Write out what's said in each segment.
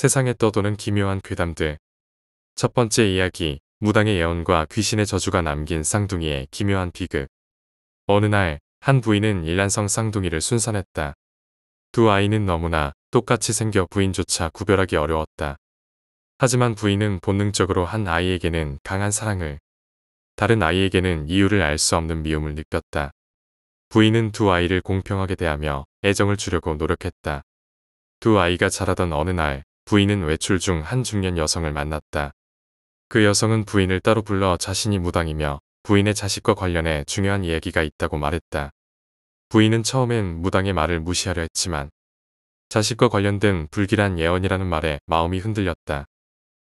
세상에 떠도는 기묘한 괴담들. 첫 번째 이야기, 무당의 예언과 귀신의 저주가 남긴 쌍둥이의 기묘한 비극. 어느 날, 한 부인은 일란성 쌍둥이를 순산했다. 두 아이는 너무나 똑같이 생겨 부인조차 구별하기 어려웠다. 하지만 부인은 본능적으로 한 아이에게는 강한 사랑을, 다른 아이에게는 이유를 알 수 없는 미움을 느꼈다. 부인은 두 아이를 공평하게 대하며 애정을 주려고 노력했다. 두 아이가 자라던 어느 날 부인은 외출 중 한 중년 여성을 만났다. 그 여성은 부인을 따로 불러 자신이 무당이며 부인의 자식과 관련해 중요한 얘기가 있다고 말했다. 부인은 처음엔 무당의 말을 무시하려 했지만 자식과 관련된 불길한 예언이라는 말에 마음이 흔들렸다.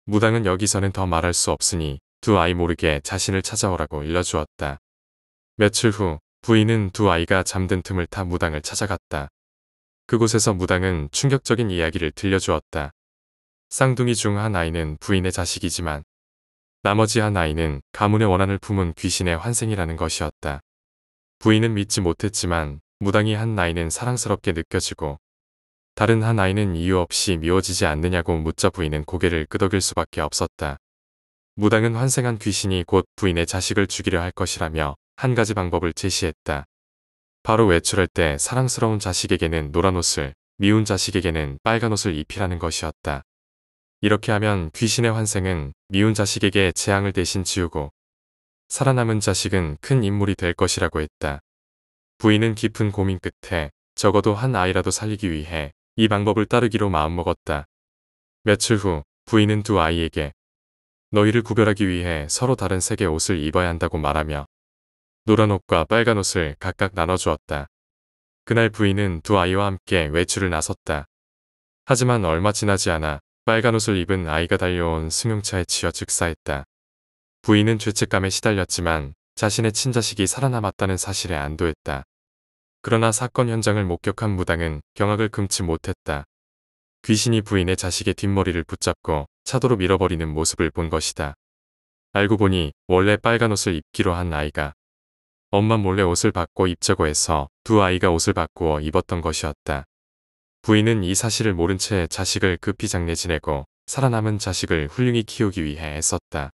무당은 여기서는 더 말할 수 없으니 두 아이 모르게 자신을 찾아오라고 일러주었다. 며칠 후 부인은 두 아이가 잠든 틈을 타 무당을 찾아갔다. 그곳에서 무당은 충격적인 이야기를 들려주었다. 쌍둥이 중 한 아이는 부인의 자식이지만 나머지 한 아이는 가문의 원한을 품은 귀신의 환생이라는 것이었다. 부인은 믿지 못했지만 무당이 한 아이는 사랑스럽게 느껴지고 다른 한 아이는 이유 없이 미워지지 않느냐고 묻자 부인은 고개를 끄덕일 수밖에 없었다. 무당은 환생한 귀신이 곧 부인의 자식을 죽이려 할 것이라며 한 가지 방법을 제시했다. 바로 외출할 때 사랑스러운 자식에게는 노란 옷을, 미운 자식에게는 빨간 옷을 입히라는 것이었다. 이렇게 하면 귀신의 환생은 미운 자식에게 재앙을 대신 지우고 살아남은 자식은 큰 인물이 될 것이라고 했다. 부인은 깊은 고민 끝에 적어도 한 아이라도 살리기 위해 이 방법을 따르기로 마음먹었다. 며칠 후 부인은 두 아이에게 너희를 구별하기 위해 서로 다른 색의 옷을 입어야 한다고 말하며 노란 옷과 빨간 옷을 각각 나눠주었다. 그날 부인은 두 아이와 함께 외출을 나섰다. 하지만 얼마 지나지 않아 빨간 옷을 입은 아이가 달려온 승용차에 치여 즉사했다. 부인은 죄책감에 시달렸지만 자신의 친자식이 살아남았다는 사실에 안도했다. 그러나 사건 현장을 목격한 무당은 경악을 금치 못했다. 귀신이 부인의 자식의 뒷머리를 붙잡고 차도로 밀어버리는 모습을 본 것이다. 알고 보니 원래 빨간 옷을 입기로 한 아이가 엄마 몰래 옷을 바꿔 입자고 해서 두 아이가 옷을 바꾸어 입었던 것이었다. 부인은 이 사실을 모른 채 자식을 급히 장례 지내고 살아남은 자식을 훌륭히 키우기 위해 애썼다.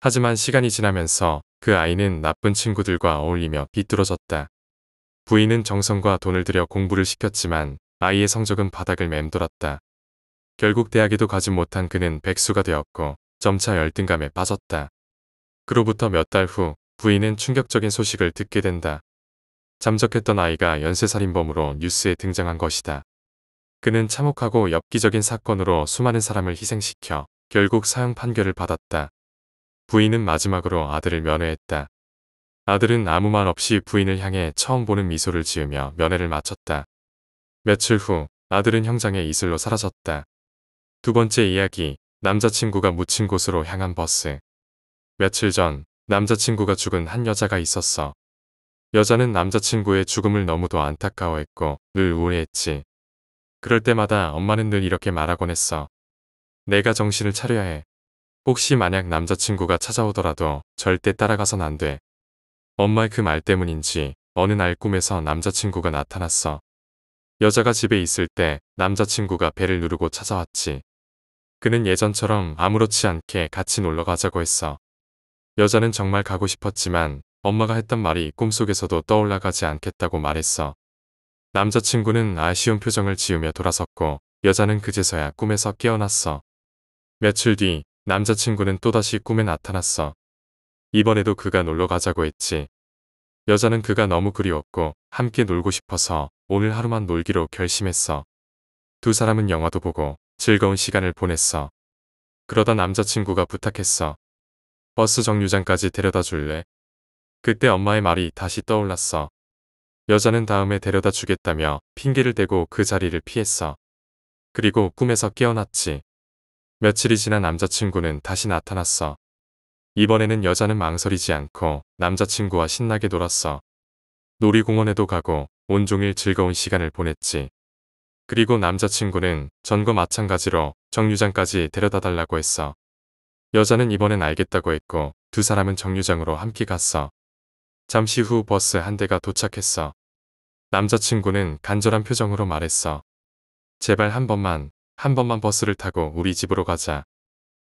하지만 시간이 지나면서 그 아이는 나쁜 친구들과 어울리며 비뚤어졌다. 부인은 정성과 돈을 들여 공부를 시켰지만 아이의 성적은 바닥을 맴돌았다. 결국 대학에도 가지 못한 그는 백수가 되었고 점차 열등감에 빠졌다. 그로부터 몇 달 후 부인은 충격적인 소식을 듣게 된다. 잠적했던 아이가 연쇄살인범으로 뉴스에 등장한 것이다. 그는 참혹하고 엽기적인 사건으로 수많은 사람을 희생시켜 결국 사형 판결을 받았다. 부인은 마지막으로 아들을 면회했다. 아들은 아무 말 없이 부인을 향해 처음 보는 미소를 지으며 면회를 마쳤다. 며칠 후 아들은 형장의 이슬로 사라졌다. 두 번째 이야기, 남자친구가 묻힌 곳으로 향한 버스. 며칠 전 남자친구가 죽은 한 여자가 있었어. 여자는 남자친구의 죽음을 너무도 안타까워했고 늘 우울했지. 해 그럴 때마다 엄마는 늘 이렇게 말하곤 했어. 내가 정신을 차려야 해. 혹시 만약 남자친구가 찾아오더라도 절대 따라가선 안 돼. 엄마의 그 말 때문인지 어느 날 꿈에서 남자친구가 나타났어. 여자가 집에 있을 때 남자친구가 배를 누르고 찾아왔지. 그는 예전처럼 아무렇지 않게 같이 놀러 가자고 했어. 여자는 정말 가고 싶었지만 엄마가 했던 말이 꿈속에서도 떠올라가지 않겠다고 말했어. 남자친구는 아쉬운 표정을 지으며 돌아섰고 여자는 그제서야 꿈에서 깨어났어. 며칠 뒤 남자친구는 또다시 꿈에 나타났어. 이번에도 그가 놀러 가자고 했지. 여자는 그가 너무 그리웠고 함께 놀고 싶어서 오늘 하루만 놀기로 결심했어. 두 사람은 영화도 보고 즐거운 시간을 보냈어. 그러다 남자친구가 부탁했어. 버스 정류장까지 데려다 줄래? 그때 엄마의 말이 다시 떠올랐어. 여자는 다음에 데려다 주겠다며 핑계를 대고 그 자리를 피했어. 그리고 꿈에서 깨어났지. 며칠이 지난 남자친구는 다시 나타났어. 이번에는 여자는 망설이지 않고 남자친구와 신나게 놀았어. 놀이공원에도 가고 온종일 즐거운 시간을 보냈지. 그리고 남자친구는 전과 마찬가지로 정류장까지 데려다 달라고 했어. 여자는 이번엔 알겠다고 했고 두 사람은 정류장으로 함께 갔어. 잠시 후 버스 한 대가 도착했어. 남자친구는 간절한 표정으로 말했어. 제발 한 번만, 한 번만 버스를 타고 우리 집으로 가자.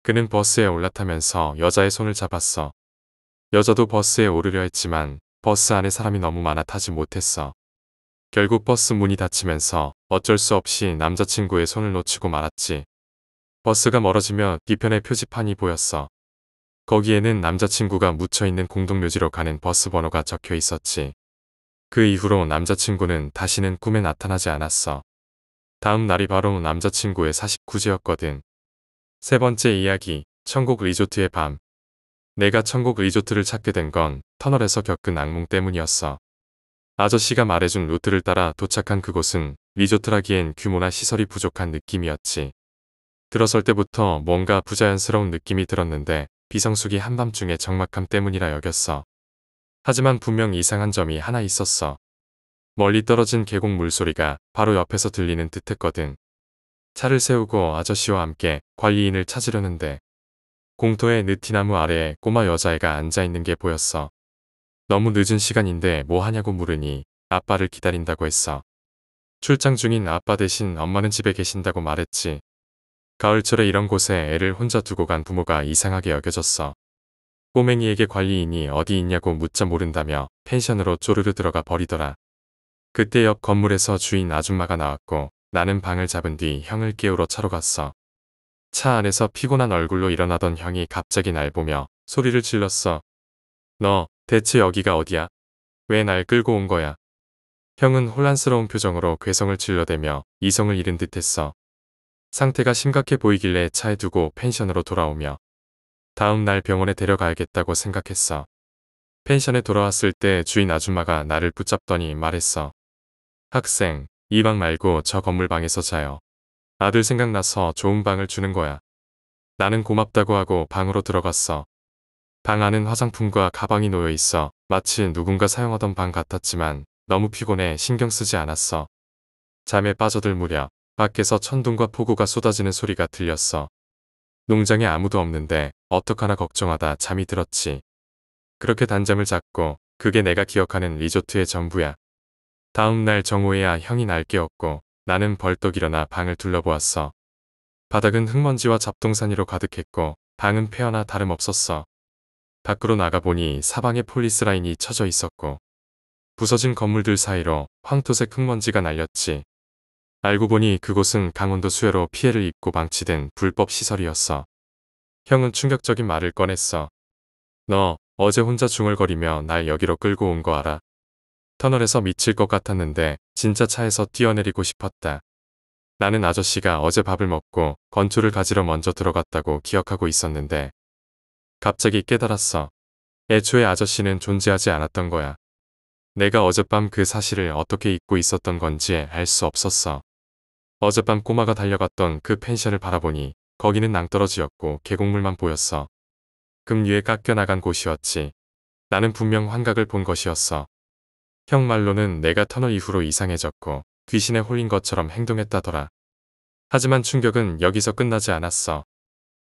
그는 버스에 올라타면서 여자의 손을 잡았어. 여자도 버스에 오르려 했지만 버스 안에 사람이 너무 많아 타지 못했어. 결국 버스 문이 닫히면서 어쩔 수 없이 남자친구의 손을 놓치고 말았지. 버스가 멀어지며 뒤편에 표지판이 보였어. 거기에는 남자친구가 묻혀있는 공동묘지로 가는 버스 번호가 적혀 있었지. 그 이후로 남자친구는 다시는 꿈에 나타나지 않았어. 다음 날이 바로 남자친구의 4 9제였거든세 번째 이야기, 천국 리조트의 밤. 내가 천국 리조트를 찾게 된 건 터널에서 겪은 악몽 때문이었어. 아저씨가 말해준 루트를 따라 도착한 그곳은 리조트라기엔 규모나 시설이 부족한 느낌이었지. 들어설 때부터 뭔가 부자연스러운 느낌이 들었는데 비성숙이 한밤중에 적막함 때문이라 여겼어. 하지만 분명 이상한 점이 하나 있었어. 멀리 떨어진 계곡 물소리가 바로 옆에서 들리는 듯했거든. 차를 세우고 아저씨와 함께 관리인을 찾으려는데 공터의 느티나무 아래에 꼬마 여자애가 앉아있는 게 보였어. 너무 늦은 시간인데 뭐 하냐고 물으니 아빠를 기다린다고 했어. 출장 중인 아빠 대신 엄마는 집에 계신다고 말했지. 가을철에 이런 곳에 애를 혼자 두고 간 부모가 이상하게 여겨졌어. 꼬맹이에게 관리인이 어디 있냐고 묻자 모른다며 펜션으로 쪼르르 들어가 버리더라. 그때 옆 건물에서 주인 아줌마가 나왔고 나는 방을 잡은 뒤 형을 깨우러 차로 갔어. 차 안에서 피곤한 얼굴로 일어나던 형이 갑자기 날 보며 소리를 질렀어. 너 대체 여기가 어디야? 왜 날 끌고 온 거야? 형은 혼란스러운 표정으로 괴성을 질러대며 이성을 잃은 듯했어. 상태가 심각해 보이길래 차에 두고 펜션으로 돌아오며 다음 날 병원에 데려가야겠다고 생각했어. 펜션에 돌아왔을 때 주인 아줌마가 나를 붙잡더니 말했어. 학생, 이 방 말고 저 건물 방에서 자요. 아들 생각나서 좋은 방을 주는 거야. 나는 고맙다고 하고 방으로 들어갔어. 방 안은 화장품과 가방이 놓여 있어 마치 누군가 사용하던 방 같았지만 너무 피곤해 신경 쓰지 않았어. 잠에 빠져들 무렵 밖에서 천둥과 폭우가 쏟아지는 소리가 들렸어. 농장에 아무도 없는데 어떡하나 걱정하다 잠이 들었지. 그렇게 단잠을 잤고 그게 내가 기억하는 리조트의 전부야. 다음 날 정오에야 아 형이 날 깨웠고 나는 벌떡 일어나 방을 둘러보았어. 바닥은 흙먼지와 잡동사니로 가득했고 방은 폐허나 다름없었어. 밖으로 나가보니 사방에 폴리스라인이 쳐져 있었고 부서진 건물들 사이로 황토색 흙먼지가 날렸지. 알고 보니 그곳은 강원도 수해로 피해를 입고 방치된 불법 시설이었어. 형은 충격적인 말을 꺼냈어. 너 어제 혼자 중얼거리며 날 여기로 끌고 온 거 알아. 터널에서 미칠 것 같았는데 진짜 차에서 뛰어내리고 싶었다. 나는 아저씨가 어제 밥을 먹고 건초를 가지러 먼저 들어갔다고 기억하고 있었는데 갑자기 깨달았어. 애초에 아저씨는 존재하지 않았던 거야. 내가 어젯밤 그 사실을 어떻게 잊고 있었던 건지 알 수 없었어. 어젯밤 꼬마가 달려갔던 그 펜션을 바라보니 거기는 낭떠러지였고 계곡물만 보였어. 금 위에 깎여나간 곳이었지. 나는 분명 환각을 본 것이었어. 형 말로는 내가 터널 이후로 이상해졌고 귀신에 홀린 것처럼 행동했다더라. 하지만 충격은 여기서 끝나지 않았어.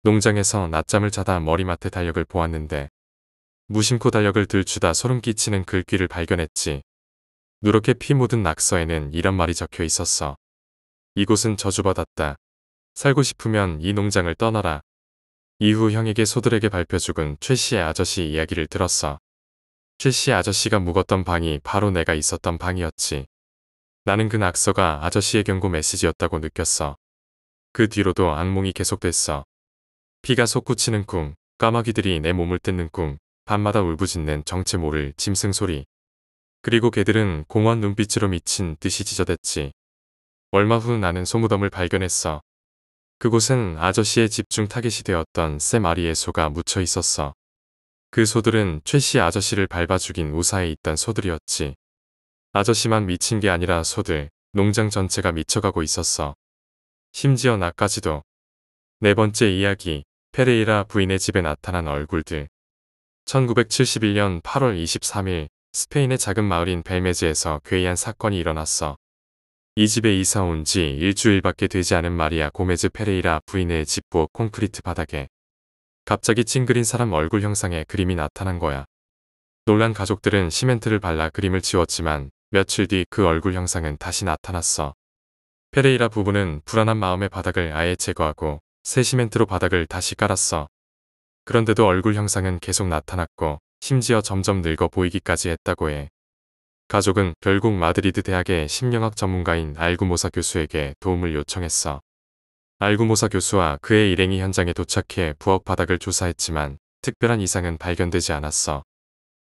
농장에서 낮잠을 자다 머리맡에 달력을 보았는데 무심코 달력을 들추다 소름 끼치는 글귀를 발견했지. 누렇게 피 묻은 낙서에는 이런 말이 적혀 있었어. 이곳은 저주받았다. 살고 싶으면 이 농장을 떠나라. 이후 형에게 소들에게 밟혀 죽은 최 씨의 아저씨 이야기를 들었어. 최씨 아저씨가 묵었던 방이 바로 내가 있었던 방이었지. 나는 그 낙서가 아저씨의 경고 메시지였다고 느꼈어. 그 뒤로도 악몽이 계속됐어. 피가 솟구치는 꿈, 까마귀들이 내 몸을 뜯는 꿈, 밤마다 울부짖는 정체 모를 짐승 소리. 그리고 개들은 공원 눈빛으로 미친 듯이 지저댔지 얼마 후 나는 소무덤을 발견했어. 그곳은 아저씨의 집중 타겟이 되었던 세마리의 소가 묻혀 있었어. 그 소들은 최씨 아저씨를 밟아 죽인 우사에 있던 소들이었지. 아저씨만 미친 게 아니라 소들, 농장 전체가 미쳐가고 있었어. 심지어 나까지도. 네 번째 이야기, 페레이라 부인의 집에 나타난 얼굴들. 1971년 8월 23일 스페인의 작은 마을인 벨메즈에서 괴이한 사건이 일어났어. 이 집에 이사 온 지 일주일밖에 되지 않은 마리아 고메즈 페레이라 부인의 집 부엌 콘크리트 바닥에 갑자기 찡그린 사람 얼굴 형상의 그림이 나타난 거야. 놀란 가족들은 시멘트를 발라 그림을 지웠지만 며칠 뒤 그 얼굴 형상은 다시 나타났어. 페레이라 부부는 불안한 마음의 바닥을 아예 제거하고 새 시멘트로 바닥을 다시 깔았어. 그런데도 얼굴 형상은 계속 나타났고 심지어 점점 늙어 보이기까지 했다고 해. 가족은 결국 마드리드 대학의 심령학 전문가인 알구모사 교수에게 도움을 요청했어. 알구모사 교수와 그의 일행이 현장에 도착해 부엌 바닥을 조사했지만 특별한 이상은 발견되지 않았어.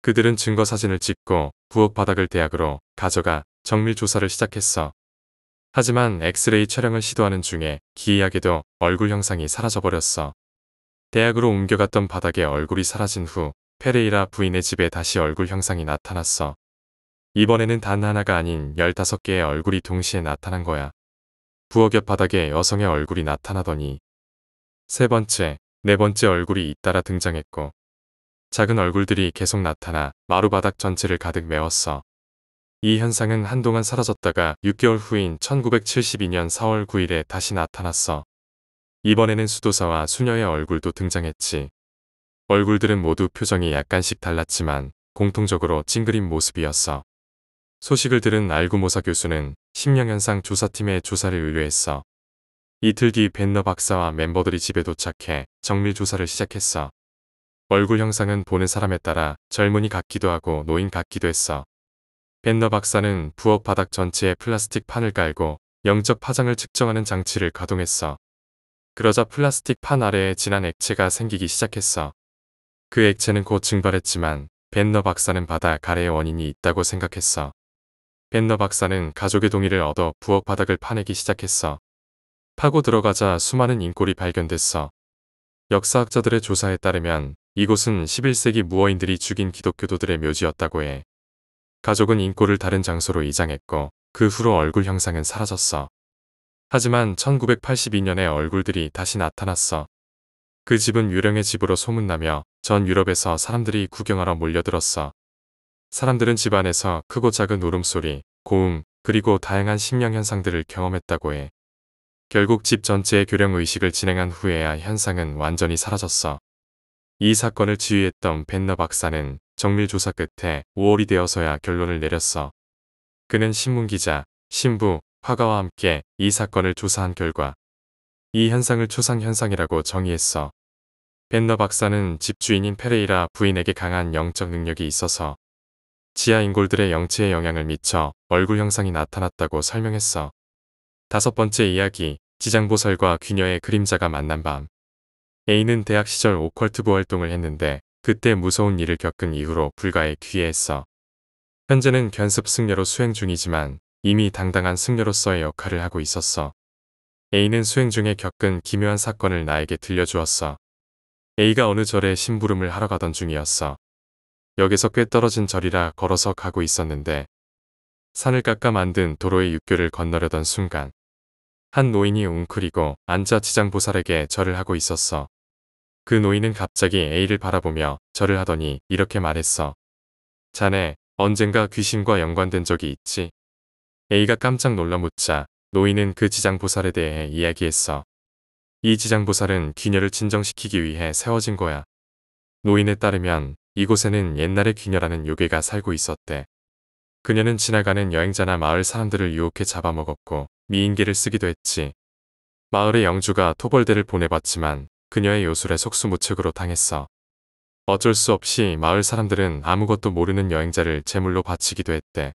그들은 증거 사진을 찍고 부엌 바닥을 대학으로 가져가 정밀 조사를 시작했어. 하지만 엑스레이 촬영을 시도하는 중에 기이하게도 얼굴 형상이 사라져버렸어. 대학으로 옮겨갔던 바닥에 얼굴이 사라진 후 페레이라 부인의 집에 다시 얼굴 형상이 나타났어. 이번에는 단 하나가 아닌 15개의 얼굴이 동시에 나타난 거야. 부엌 옆 바닥에 여성의 얼굴이 나타나더니 세 번째, 네 번째 얼굴이 잇따라 등장했고 작은 얼굴들이 계속 나타나 마루 바닥 전체를 가득 메웠어. 이 현상은 한동안 사라졌다가 6개월 후인 1972년 4월 9일에 다시 나타났어. 이번에는 수도사와 수녀의 얼굴도 등장했지. 얼굴들은 모두 표정이 약간씩 달랐지만 공통적으로 찡그린 모습이었어. 소식을 들은 알구모사 교수는 심령현상 조사팀에 조사를 의뢰했어. 이틀 뒤 벤너 박사와 멤버들이 집에 도착해 정밀 조사를 시작했어. 얼굴 형상은 보는 사람에 따라 젊은이 같기도 하고 노인 같기도 했어. 벤너 박사는 부엌 바닥 전체에 플라스틱 판을 깔고 영접 파장을 측정하는 장치를 가동했어. 그러자 플라스틱 판 아래에 진한 액체가 생기기 시작했어. 그 액체는 곧 증발했지만 벤너 박사는 바다 가래의 원인이 있다고 생각했어. 벤너 박사는 가족의 동의를 얻어 부엌 바닥을 파내기 시작했어. 파고 들어가자 수많은 인골이 발견됐어. 역사학자들의 조사에 따르면 이곳은 11세기 무어인들이 죽인 기독교도들의 묘지였다고 해. 가족은 인골을 다른 장소로 이장했고 그 후로 얼굴 형상은 사라졌어. 하지만 1982년에 얼굴들이 다시 나타났어. 그 집은 유령의 집으로 소문나며 전 유럽에서 사람들이 구경하러 몰려들었어. 사람들은 집안에서 크고 작은 울음소리, 고음, 그리고 다양한 심령 현상들을 경험했다고 해. 결국 집 전체의 교령 의식을 진행한 후에야 현상은 완전히 사라졌어. 이 사건을 지휘했던 벤너 박사는 정밀 조사 끝에 5월이 되어서야 결론을 내렸어. 그는 신문기자, 신부, 화가와 함께 이 사건을 조사한 결과 이 현상을 초상현상이라고 정의했어. 벤너 박사는 집주인인 페레이라 부인에게 강한 영적 능력이 있어서 지하인골들의 영체에 영향을 미쳐 얼굴 형상이 나타났다고 설명했어. 다섯 번째 이야기, 지장보설과 귀녀의 그림자가 만난 밤. A는 대학 시절 오컬트부 활동을 했는데 그때 무서운 일을 겪은 이후로 불가에 귀해했어. 현재는 견습 승려로 수행 중이지만 이미 당당한 승려로서의 역할을 하고 있었어. A는 수행 중에 겪은 기묘한 사건을 나에게 들려주었어. A가 어느 절에 심부름을 하러 가던 중이었어. 역에서 꽤 떨어진 절이라 걸어서 가고 있었는데 산을 깎아 만든 도로의 육교를 건너려던 순간 한 노인이 웅크리고 앉아 지장보살에게 절을 하고 있었어. 그 노인은 갑자기 A를 바라보며 절을 하더니 이렇게 말했어. 자네 언젠가 귀신과 연관된 적이 있지. A가 깜짝 놀라 묻자 노인은 그 지장보살에 대해 이야기했어. 이 지장보살은 귀녀를 진정시키기 위해 세워진 거야. 노인에 따르면 이곳에는 옛날에 귀녀라는 요괴가 살고 있었대. 그녀는 지나가는 여행자나 마을 사람들을 유혹해 잡아먹었고 미인계를 쓰기도 했지. 마을의 영주가 토벌대를 보내봤지만 그녀의 요술에 속수무책으로 당했어. 어쩔 수 없이 마을 사람들은 아무것도 모르는 여행자를 제물로 바치기도 했대.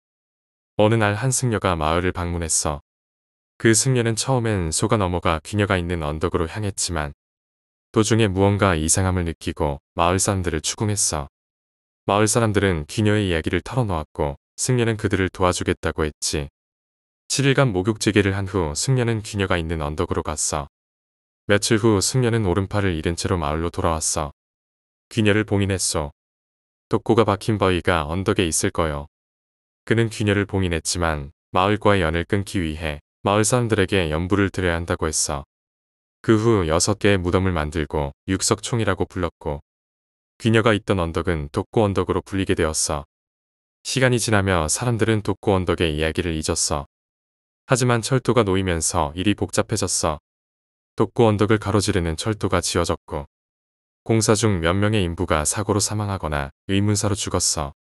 어느 날 한 승려가 마을을 방문했어. 그 승려는 처음엔 소가 넘어가 귀녀가 있는 언덕으로 향했지만 도중에 무언가 이상함을 느끼고 마을 사람들을 추궁했어. 마을 사람들은 귀녀의 이야기를 털어놓았고 승려는 그들을 도와주겠다고 했지. 7일간 목욕지게를 한 후 승려는 귀녀가 있는 언덕으로 갔어. 며칠 후 승려는 오른팔을 잃은 채로 마을로 돌아왔어. 귀녀를 봉인했소. 독고가 박힌 바위가 언덕에 있을 거요. 그는 귀녀를 봉인했지만 마을과의 연을 끊기 위해 마을 사람들에게 연부를 드려야 한다고 했어. 그후 여섯 개의 무덤을 만들고 육석총이라고 불렀고 귀녀가 있던 언덕은 독고 언덕으로 불리게 되었어. 시간이 지나며 사람들은 독고 언덕의 이야기를 잊었어. 하지만 철도가 놓이면서 일이 복잡해졌어. 독고 언덕을 가로지르는 철도가 지어졌고 공사 중 몇 명의 인부가 사고로 사망하거나 의문사로 죽었어.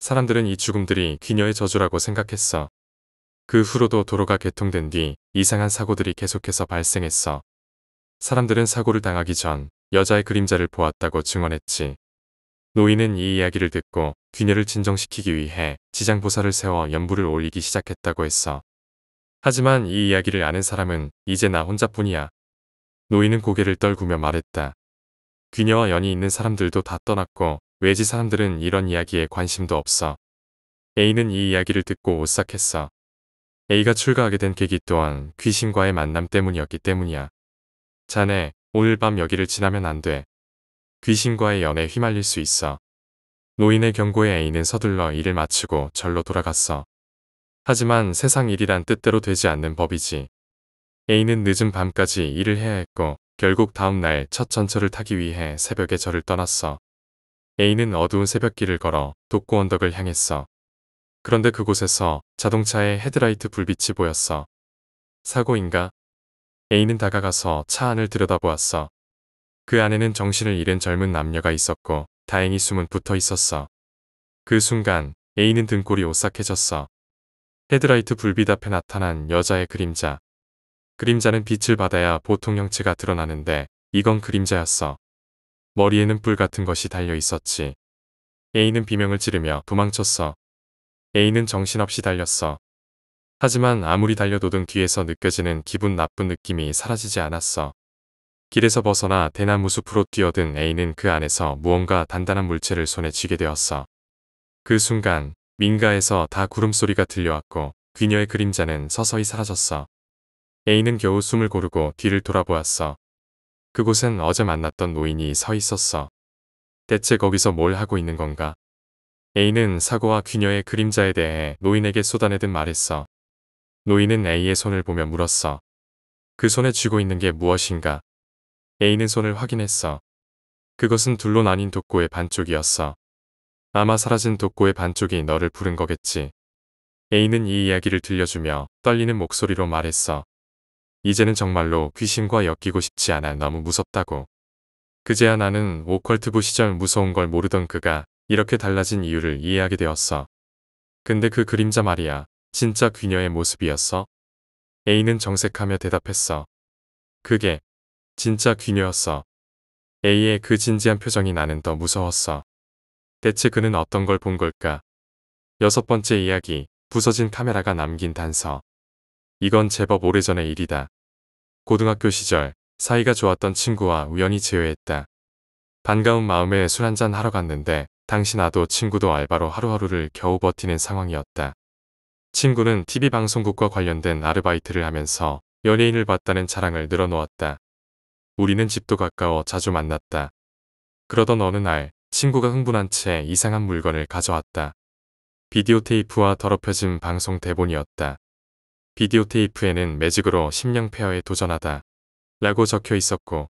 사람들은 이 죽음들이 귀녀의 저주라고 생각했어. 그 후로도 도로가 개통된 뒤 이상한 사고들이 계속해서 발생했어. 사람들은 사고를 당하기 전 여자의 그림자를 보았다고 증언했지. 노인은 이 이야기를 듣고 귀녀를 진정시키기 위해 지장보살을 세워 연부를 올리기 시작했다고 했어. 하지만 이 이야기를 아는 사람은 이제 나 혼자뿐이야. 노인은 고개를 떨구며 말했다. 귀녀와 연이 있는 사람들도 다 떠났고 외지 사람들은 이런 이야기에 관심도 없어. A는 이 이야기를 듣고 오싹했어. A가 출가하게 된 계기 또한 귀신과의 만남 때문이었기 때문이야. 자네, 오늘 밤 여기를 지나면 안 돼. 귀신과의 연애 휘말릴 수 있어. 노인의 경고에 A는 서둘러 일을 마치고 절로 돌아갔어. 하지만 세상 일이란 뜻대로 되지 않는 법이지. A는 늦은 밤까지 일을 해야 했고 결국 다음 날 첫 전철을 타기 위해 새벽에 절을 떠났어. A는 어두운 새벽길을 걸어 독고 언덕을 향했어. 그런데 그곳에서 자동차의 헤드라이트 불빛이 보였어. 사고인가? A는 다가가서 차 안을 들여다보았어. 그 안에는 정신을 잃은 젊은 남녀가 있었고 다행히 숨은 붙어 있었어. 그 순간 A는 등골이 오싹해졌어. 헤드라이트 불빛 앞에 나타난 여자의 그림자. 그림자는 빛을 받아야 보통 형체가 드러나는데 이건 그림자였어. 머리에는 뿔 같은 것이 달려 있었지. A는 비명을 지르며 도망쳤어. A는 정신없이 달렸어. 하지만 아무리 달려도 등 뒤에서 느껴지는 기분 나쁜 느낌이 사라지지 않았어. 길에서 벗어나 대나무 숲으로 뛰어든 A는 그 안에서 무언가 단단한 물체를 손에 쥐게 되었어. 그 순간 민가에서 다 구름소리가 들려왔고 귀녀의 그림자는 서서히 사라졌어. A는 겨우 숨을 고르고 뒤를 돌아보았어. 그곳엔 어제 만났던 노인이 서 있었어. 대체 거기서 뭘 하고 있는 건가? A는 사고와 귀녀의 그림자에 대해 노인에게 쏟아내듯 말했어. 노인은 A의 손을 보며 물었어. 그 손에 쥐고 있는 게 무엇인가? A는 손을 확인했어. 그것은 둘로 나뉜 독고의 반쪽이었어. 아마 사라진 독고의 반쪽이 너를 부른 거겠지. A는 이 이야기를 들려주며 떨리는 목소리로 말했어. 이제는 정말로 귀신과 엮이고 싶지 않아 너무 무섭다고. 그제야 나는 오컬트부 시절 무서운 걸 모르던 그가 이렇게 달라진 이유를 이해하게 되었어. 근데 그 그림자 말이야. 진짜 귀녀의 모습이었어? A는 정색하며 대답했어. 그게 진짜 귀녀였어 A의 그 진지한 표정이 나는 더 무서웠어. 대체 그는 어떤 걸 본 걸까? 여섯 번째 이야기, 부서진 카메라가 남긴 단서. 이건 제법 오래전의 일이다. 고등학교 시절 사이가 좋았던 친구와 우연히 제외했다. 반가운 마음에 술 한잔 하러 갔는데 당시 나도 친구도 알바로 하루하루를 겨우 버티는 상황이었다. 친구는 TV 방송국과 관련된 아르바이트를 하면서 연예인을 봤다는 자랑을 늘어놓았다. 우리는 집도 가까워 자주 만났다. 그러던 어느 날 친구가 흥분한 채 이상한 물건을 가져왔다. 비디오 테이프와 더럽혀진 방송 대본이었다. 비디오 테이프에는 매직으로 심령 페어에 도전하다. 라고 적혀 있었고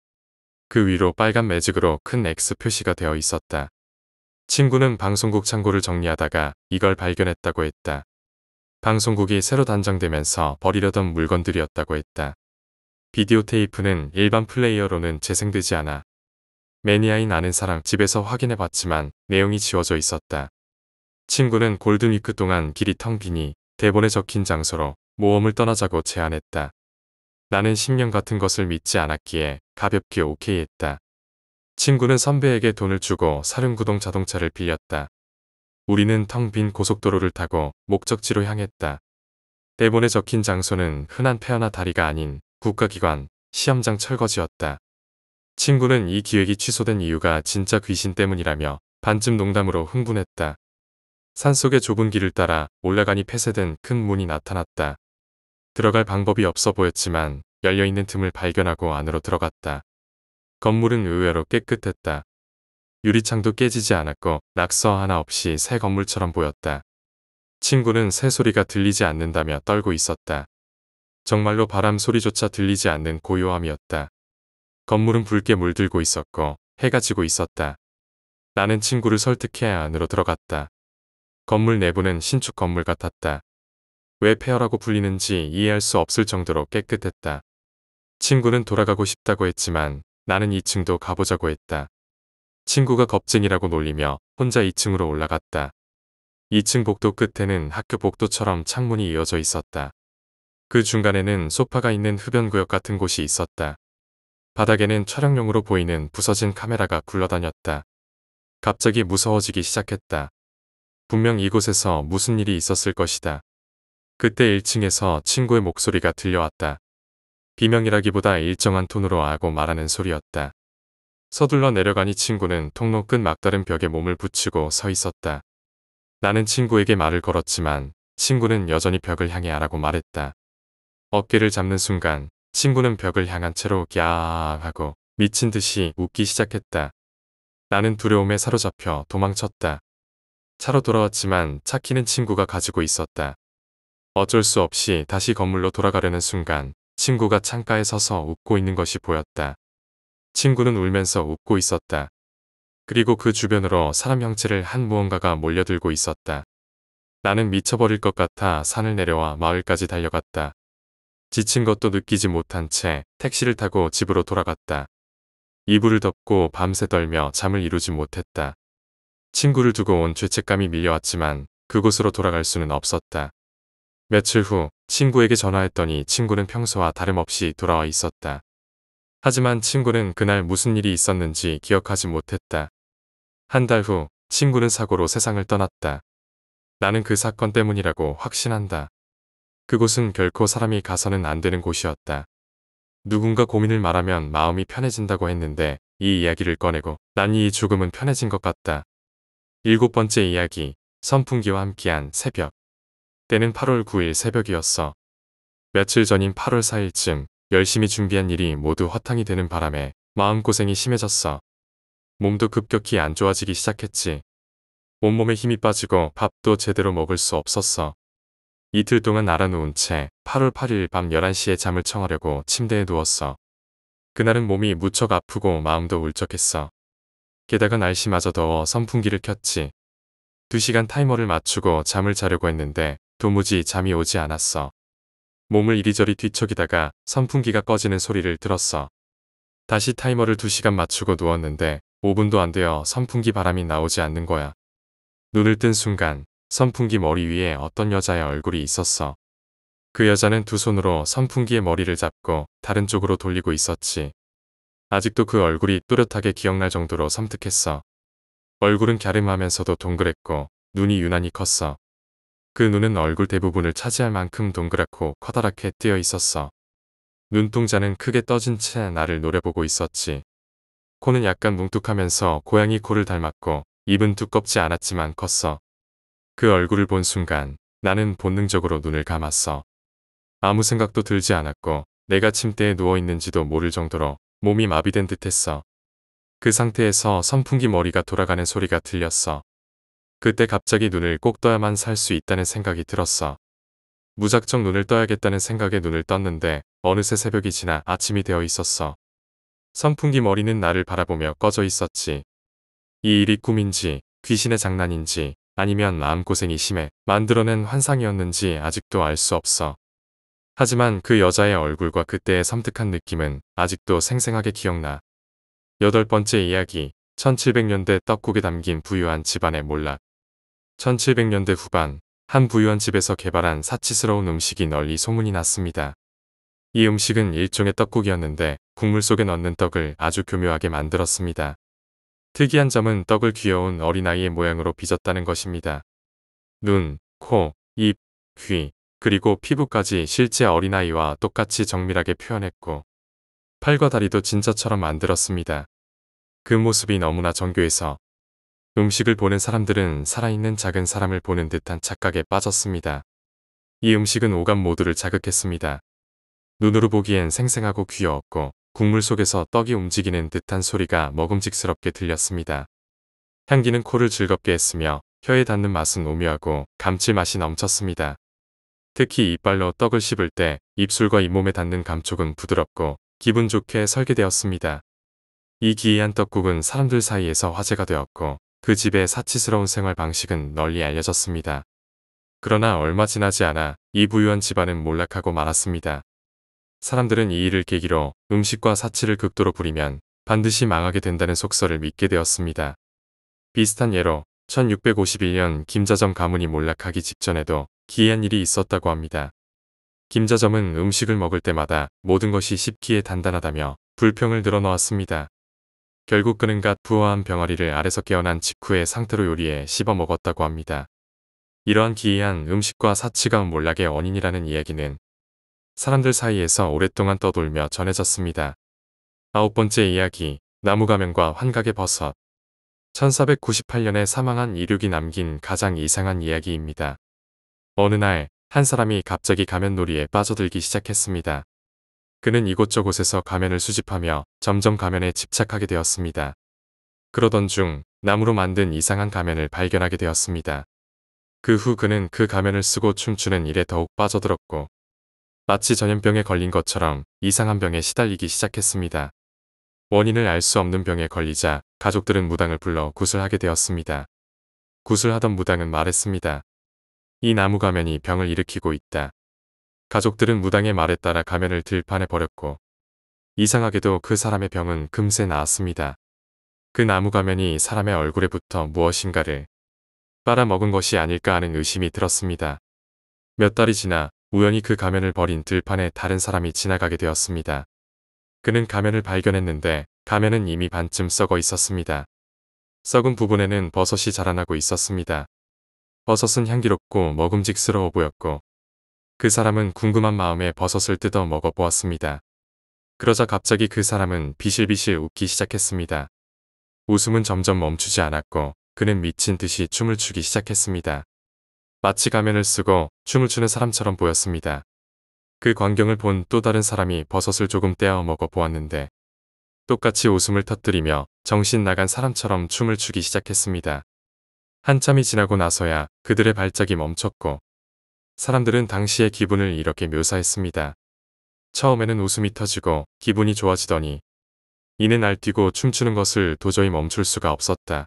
그 위로 빨간 매직으로 큰 X 표시가 되어 있었다. 친구는 방송국 창고를 정리하다가 이걸 발견했다고 했다. 방송국이 새로 단장되면서 버리려던 물건들이었다고 했다. 비디오 테이프는 일반 플레이어로는 재생되지 않아 매니아인 아는 사람 집에서 확인해 봤지만 내용이 지워져 있었다. 친구는 골든위크 동안 길이 텅 비니 대본에 적힌 장소로 모험을 떠나자고 제안했다. 나는 10년 같은 것을 믿지 않았기에 가볍게 오케이 했다. 친구는 선배에게 돈을 주고 사륜구동 자동차를 빌렸다. 우리는 텅 빈 고속도로를 타고 목적지로 향했다. 대본에 적힌 장소는 흔한 폐허나 다리가 아닌 국가기관, 시험장 철거지였다. 친구는 이 기획이 취소된 이유가 진짜 귀신 때문이라며 반쯤 농담으로 흥분했다. 산속의 좁은 길을 따라 올라가니 폐쇄된 큰 문이 나타났다. 들어갈 방법이 없어 보였지만 열려있는 틈을 발견하고 안으로 들어갔다. 건물은 의외로 깨끗했다. 유리창도 깨지지 않았고 낙서 하나 없이 새 건물처럼 보였다. 친구는 새소리가 들리지 않는다며 떨고 있었다. 정말로 바람 소리조차 들리지 않는 고요함이었다. 건물은 붉게 물들고 있었고 해가 지고 있었다. 나는 친구를 설득해 안으로 들어갔다. 건물 내부는 신축 건물 같았다. 왜 폐허라고 불리는지 이해할 수 없을 정도로 깨끗했다. 친구는 돌아가고 싶다고 했지만 나는 2층도 가보자고 했다. 친구가 겁쟁이라고 놀리며 혼자 2층으로 올라갔다. 2층 복도 끝에는 학교 복도처럼 창문이 이어져 있었다. 그 중간에는 소파가 있는 흡연구역 같은 곳이 있었다. 바닥에는 촬영용으로 보이는 부서진 카메라가 굴러다녔다. 갑자기 무서워지기 시작했다. 분명 이곳에서 무슨 일이 있었을 것이다. 그때 1층에서 친구의 목소리가 들려왔다. 비명이라기보다 일정한 톤으로 아고 말하는 소리였다. 서둘러 내려가니 친구는 통로 끝 막다른 벽에 몸을 붙이고 서 있었다. 나는 친구에게 말을 걸었지만 친구는 여전히 벽을 향해 아라고 말했다. 어깨를 잡는 순간 친구는 벽을 향한 채로 야 하고 미친 듯이 웃기 시작했다. 나는 두려움에 사로잡혀 도망쳤다. 차로 돌아왔지만 차 키는 친구가 가지고 있었다. 어쩔 수 없이 다시 건물로 돌아가려는 순간 친구가 창가에 서서 웃고 있는 것이 보였다. 친구는 울면서 웃고 있었다. 그리고 그 주변으로 사람 형체를 한 무언가가 몰려들고 있었다. 나는 미쳐버릴 것 같아 산을 내려와 마을까지 달려갔다. 지친 것도 느끼지 못한 채 택시를 타고 집으로 돌아갔다. 이불을 덮고 밤새 떨며 잠을 이루지 못했다. 친구를 두고 온 죄책감이 밀려왔지만 그곳으로 돌아갈 수는 없었다. 며칠 후 친구에게 전화했더니 친구는 평소와 다름없이 돌아와 있었다. 하지만 친구는 그날 무슨 일이 있었는지 기억하지 못했다. 한 달 후 친구는 사고로 세상을 떠났다. 나는 그 사건 때문이라고 확신한다. 그곳은 결코 사람이 가서는 안 되는 곳이었다. 누군가 고민을 말하면 마음이 편해진다고 했는데 이 이야기를 꺼내고 난 이 죽음은 편해진 것 같다. 일곱 번째 이야기, 선풍기와 함께한 새벽. 때는 8월 9일 새벽이었어. 며칠 전인 8월 4일쯤 열심히 준비한 일이 모두 허탕이 되는 바람에 마음고생이 심해졌어. 몸도 급격히 안 좋아지기 시작했지. 온몸에 힘이 빠지고 밥도 제대로 먹을 수 없었어. 이틀 동안 알아놓은 채 8월 8일 밤 11시에 잠을 청하려고 침대에 누웠어. 그날은 몸이 무척 아프고 마음도 울적했어. 게다가 날씨마저 더워 선풍기를 켰지. 2시간 타이머를 맞추고 잠을 자려고 했는데 도무지 잠이 오지 않았어. 몸을 이리저리 뒤척이다가 선풍기가 꺼지는 소리를 들었어. 다시 타이머를 2시간 맞추고 누웠는데 5분도 안 되어 선풍기 바람이 나오지 않는 거야. 눈을 뜬 순간 선풍기 머리 위에 어떤 여자의 얼굴이 있었어. 그 여자는 두 손으로 선풍기의 머리를 잡고 다른 쪽으로 돌리고 있었지. 아직도 그 얼굴이 뚜렷하게 기억날 정도로 섬뜩했어. 얼굴은 갸름하면서도 동그랬고 눈이 유난히 컸어. 그 눈은 얼굴 대부분을 차지할 만큼 동그랗고 커다랗게 띄어 있었어. 눈동자는 크게 떠진 채 나를 노려보고 있었지. 코는 약간 뭉툭하면서 고양이 코를 닮았고 입은 두껍지 않았지만 컸어. 그 얼굴을 본 순간 나는 본능적으로 눈을 감았어. 아무 생각도 들지 않았고 내가 침대에 누워 있는지도 모를 정도로 몸이 마비된 듯했어. 그 상태에서 선풍기 머리가 돌아가는 소리가 들렸어. 그때 갑자기 눈을 꼭 떠야만 살 수 있다는 생각이 들었어. 무작정 눈을 떠야겠다는 생각에 눈을 떴는데 어느새 새벽이 지나 아침이 되어 있었어. 선풍기 머리는 나를 바라보며 꺼져 있었지. 이 일이 꿈인지 귀신의 장난인지 아니면 마음고생이 심해 만들어낸 환상이었는지 아직도 알 수 없어. 하지만 그 여자의 얼굴과 그때의 섬뜩한 느낌은 아직도 생생하게 기억나. 여덟 번째 이야기 1700년대 떡국에 담긴 부유한 집안의 몰락 1700년대 후반 한 부유한 집에서 개발한 사치스러운 음식이 널리 소문이 났습니다. 이 음식은 일종의 떡국이었는데 국물 속에 넣는 떡을 아주 교묘하게 만들었습니다. 특이한 점은 떡을 귀여운 어린아이의 모양으로 빚었다는 것입니다. 눈, 코, 입, 귀, 그리고 피부까지 실제 어린아이와 똑같이 정밀하게 표현했고 팔과 다리도 진짜처럼 만들었습니다. 그 모습이 너무나 정교해서 음식을 보는 사람들은 살아있는 작은 사람을 보는 듯한 착각에 빠졌습니다. 이 음식은 오감 모두를 자극했습니다. 눈으로 보기엔 생생하고 귀여웠고 국물 속에서 떡이 움직이는 듯한 소리가 먹음직스럽게 들렸습니다. 향기는 코를 즐겁게 했으며 혀에 닿는 맛은 오묘하고 감칠맛이 넘쳤습니다. 특히 이빨로 떡을 씹을 때 입술과 잇몸에 닿는 감촉은 부드럽고 기분 좋게 설계되었습니다. 이 기이한 떡국은 사람들 사이에서 화제가 되었고 그 집의 사치스러운 생활 방식은 널리 알려졌습니다. 그러나 얼마 지나지 않아 이 부유한 집안은 몰락하고 말았습니다. 사람들은 이 일을 계기로 음식과 사치를 극도로 부리면 반드시 망하게 된다는 속설을 믿게 되었습니다. 비슷한 예로 1651년 김자점 가문이 몰락하기 직전에도 기이한 일이 있었다고 합니다. 김자점은 음식을 먹을 때마다 모든 것이 씹기에 단단하다며 불평을 늘어놓았습니다. 결국 그는 갓 부화한 병아리를 알에서 깨어난 직후의 상태로 요리해 씹어 먹었다고 합니다. 이러한 기이한 음식과 사치가 몰락의 원인이라는 이야기는 사람들 사이에서 오랫동안 떠돌며 전해졌습니다. 아홉 번째 이야기, 나무가면과 환각의 버섯 1498년에 사망한 이륙이 남긴 가장 이상한 이야기입니다. 어느 날 한 사람이 갑자기 가면놀이에 빠져들기 시작했습니다. 그는 이곳저곳에서 가면을 수집하며 점점 가면에 집착하게 되었습니다. 그러던 중 나무로 만든 이상한 가면을 발견하게 되었습니다. 그 후 그는 그 가면을 쓰고 춤추는 일에 더욱 빠져들었고 마치 전염병에 걸린 것처럼 이상한 병에 시달리기 시작했습니다. 원인을 알 수 없는 병에 걸리자 가족들은 무당을 불러 구슬하게 되었습니다. 구슬하던 무당은 말했습니다. 이 나무 가면이 병을 일으키고 있다. 가족들은 무당의 말에 따라 가면을 들판에 버렸고 이상하게도 그 사람의 병은 금세 나았습니다. 그 나무 가면이 사람의 얼굴에 붙어 무엇인가를 빨아먹은 것이 아닐까 하는 의심이 들었습니다. 몇 달이 지나 우연히 그 가면을 버린 들판에 다른 사람이 지나가게 되었습니다. 그는 가면을 발견했는데 가면은 이미 반쯤 썩어 있었습니다. 썩은 부분에는 버섯이 자라나고 있었습니다. 버섯은 향기롭고 먹음직스러워 보였고 그 사람은 궁금한 마음에 버섯을 뜯어 먹어보았습니다. 그러자 갑자기 그 사람은 비실비실 웃기 시작했습니다. 웃음은 점점 멈추지 않았고 그는 미친 듯이 춤을 추기 시작했습니다. 마치 가면을 쓰고 춤을 추는 사람처럼 보였습니다. 그 광경을 본 또 다른 사람이 버섯을 조금 떼어 먹어 보았는데 똑같이 웃음을 터뜨리며 정신 나간 사람처럼 춤을 추기 시작했습니다. 한참이 지나고 나서야 그들의 발작이 멈췄고 사람들은 당시의 기분을 이렇게 묘사했습니다. 처음에는 웃음이 터지고 기분이 좋아지더니 이는 알뛰고 춤추는 것을 도저히 멈출 수가 없었다.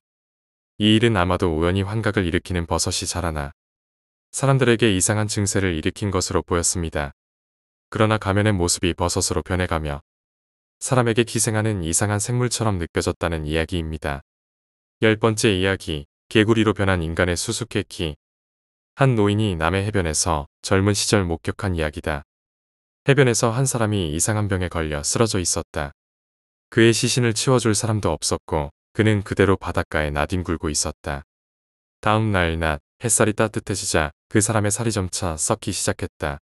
이 일은 아마도 우연히 환각을 일으키는 버섯이 자라나 사람들에게 이상한 증세를 일으킨 것으로 보였습니다. 그러나 가면의 모습이 버섯으로 변해가며 사람에게 기생하는 이상한 생물처럼 느껴졌다는 이야기입니다. 열 번째 이야기, 개구리로 변한 인간의 수수께끼 한 노인이 남해 해변에서 젊은 시절 목격한 이야기다. 해변에서 한 사람이 이상한 병에 걸려 쓰러져 있었다. 그의 시신을 치워줄 사람도 없었고 그는 그대로 바닷가에 나뒹굴고 있었다. 다음 날 낮 햇살이 따뜻해지자 그 사람의 살이 점차 썩기 시작했다.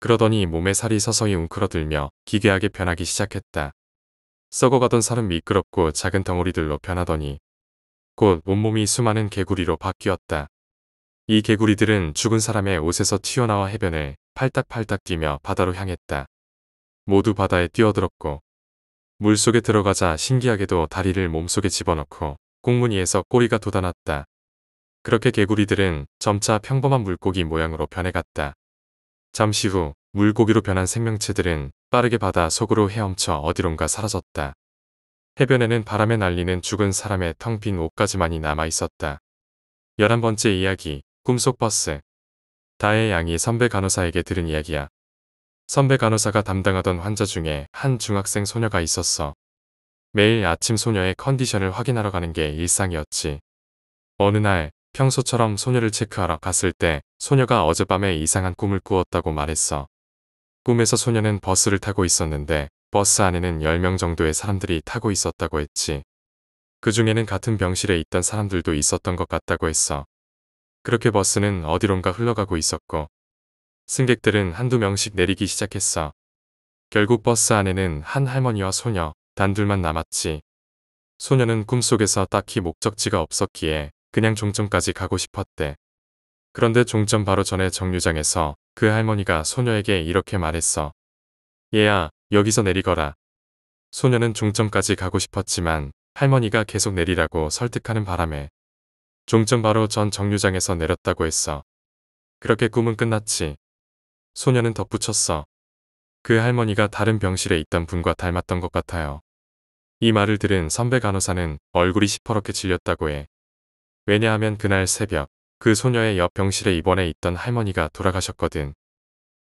그러더니 몸에 살이 서서히 웅크러들며 기괴하게 변하기 시작했다. 썩어가던 살은 미끄럽고 작은 덩어리들로 변하더니 곧 온몸이 수많은 개구리로 바뀌었다. 이 개구리들은 죽은 사람의 옷에서 튀어나와 해변을 팔딱팔딱 뛰며 바다로 향했다. 모두 바다에 뛰어들었고 물속에 들어가자 신기하게도 다리를 몸속에 집어넣고 꽁무니에서 꼬리가 돋아났다. 그렇게 개구리들은 점차 평범한 물고기 모양으로 변해갔다. 잠시 후 물고기로 변한 생명체들은 빠르게 바다 속으로 헤엄쳐 어디론가 사라졌다. 해변에는 바람에 날리는 죽은 사람의 텅 빈 옷까지만이 남아있었다. 1 1 번째 이야기 꿈속 버스. 다의 양이 선배 간호사에게 들은 이야기야. 선배 간호사가 담당하던 환자 중에 한 중학생 소녀가 있었어. 매일 아침 소녀의 컨디션을 확인하러 가는 게 일상이었지. 어느 날 평소처럼 소녀를 체크하러 갔을 때 소녀가 어젯밤에 이상한 꿈을 꾸었다고 말했어. 꿈에서 소녀는 버스를 타고 있었는데 버스 안에는 10명 정도의 사람들이 타고 있었다고 했지. 그 중에는 같은 병실에 있던 사람들도 있었던 것 같다고 했어. 그렇게 버스는 어디론가 흘러가고 있었고 승객들은 한두 명씩 내리기 시작했어. 결국 버스 안에는 한 할머니와 소녀, 단둘만 남았지. 소녀는 꿈속에서 딱히 목적지가 없었기에 그냥 종점까지 가고 싶었대. 그런데 종점 바로 전에 정류장에서 그 할머니가 소녀에게 이렇게 말했어. 얘야, 여기서 내리거라. 소녀는 종점까지 가고 싶었지만 할머니가 계속 내리라고 설득하는 바람에 종점 바로 전 정류장에서 내렸다고 했어. 그렇게 꿈은 끝났지. 소녀는 덧붙였어. 그 할머니가 다른 병실에 있던 분과 닮았던 것 같아요. 이 말을 들은 선배 간호사는 얼굴이 시퍼렇게 질렸다고 해. 왜냐하면 그날 새벽 그 소녀의 옆 병실에 입원해 있던 할머니가 돌아가셨거든.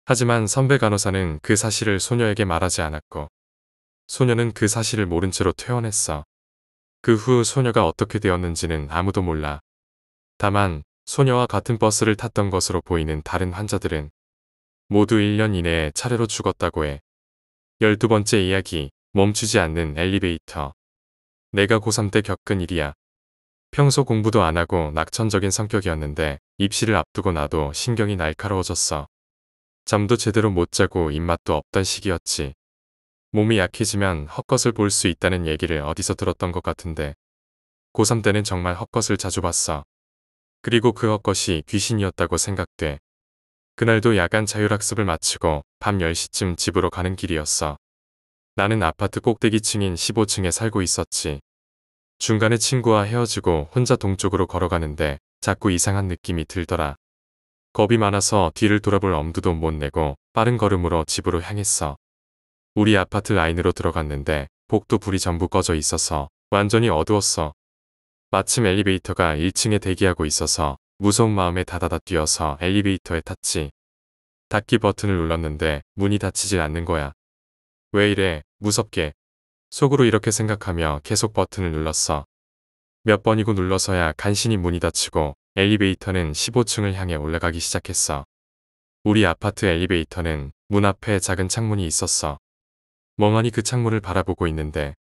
하지만 선배 간호사는 그 사실을 소녀에게 말하지 않았고 소녀는 그 사실을 모른 채로 퇴원했어. 그후 소녀가 어떻게 되었는지는 아무도 몰라. 다만 소녀와 같은 버스를 탔던 것으로 보이는 다른 환자들은 모두 1년 이내에 차례로 죽었다고 해. 12번째 이야기, 멈추지 않는 엘리베이터. 내가 고3 때 겪은 일이야. 평소 공부도 안 하고 낙천적인 성격이었는데 입시를 앞두고 나도 신경이 날카로워졌어. 잠도 제대로 못 자고 입맛도 없던 시기였지. 몸이 약해지면 헛것을 볼 수 있다는 얘기를 어디서 들었던 것 같은데 고3 때는 정말 헛것을 자주 봤어. 그리고 그 헛것이 귀신이었다고 생각돼. 그날도 야간 자율학습을 마치고 밤 10시쯤 집으로 가는 길이었어. 나는 아파트 꼭대기층인 15층에 살고 있었지. 중간에 친구와 헤어지고 혼자 동쪽으로 걸어가는데 자꾸 이상한 느낌이 들더라. 겁이 많아서 뒤를 돌아볼 엄두도 못 내고 빠른 걸음으로 집으로 향했어. 우리 아파트 라인으로 들어갔는데 복도 불이 전부 꺼져 있어서 완전히 어두웠어. 마침 엘리베이터가 1층에 대기하고 있어서 무서운 마음에 다다다 뛰어서 엘리베이터에 탔지. 닫기 버튼을 눌렀는데 문이 닫히질 않는 거야. 왜 이래, 무섭게. 속으로 이렇게 생각하며 계속 버튼을 눌렀어. 몇 번이고 눌러서야 간신히 문이 닫히고 엘리베이터는 15층을 향해 올라가기 시작했어. 우리 아파트 엘리베이터는 문 앞에 작은 창문이 있었어. 멍하니 그 창문을 바라보고 있는데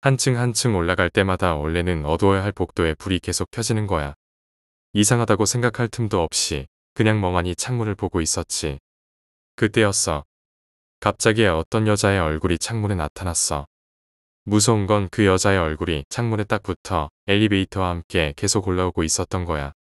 한층 한층 올라갈 때마다 원래는 어두워야 할 복도에 불이 계속 켜지는 거야. 이상하다고 생각할 틈도 없이 그냥 멍하니 창문을 보고 있었지. 그때였어. 갑자기 어떤 여자의 얼굴이 창문에 나타났어. 무서운 건 그 여자의 얼굴이 창문에 딱 붙어 엘리베이터와 함께 계속 올라오고 있었던 거야.